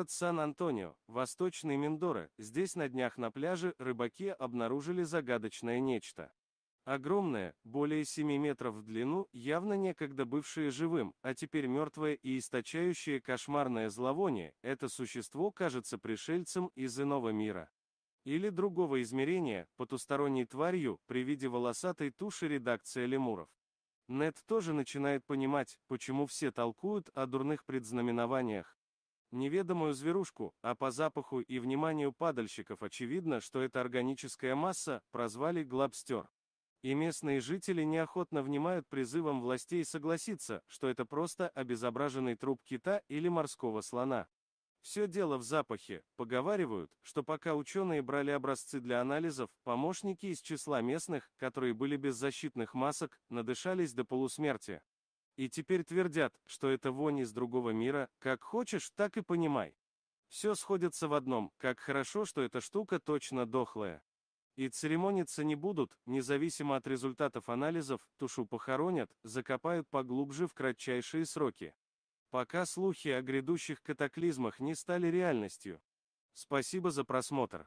Город Сан-Антонио, восточный Миндора, здесь на днях на пляже рыбаки обнаружили загадочное нечто. Огромное, более 7 метров в длину, явно некогда бывшее живым, а теперь мертвое и источающее кошмарное зловоние, это существо кажется пришельцем из иного мира. Или другого измерения, потусторонней тварью, при виде волосатой туши редакция лемуров. Нет тоже начинает понимать, почему все толкуют о дурных предзнаменованиях, неведомую зверушку, а по запаху и вниманию падальщиков очевидно, что эта органическая масса прозвали глобстер. И местные жители неохотно внимают призывам властей согласиться, что это просто обезображенный труп кита или морского слона. Все дело в запахе. Поговаривают, что пока ученые брали образцы для анализов, помощники из числа местных, которые были без защитных масок, надышались до полусмерти. И теперь твердят, что это вони из другого мира, как хочешь, так и понимай. Все сходится в одном, как хорошо, что эта штука точно дохлая. И церемониться не будут, независимо от результатов анализов, тушу похоронят, закопают поглубже в кратчайшие сроки. Пока слухи о грядущих катаклизмах не стали реальностью. Спасибо за просмотр.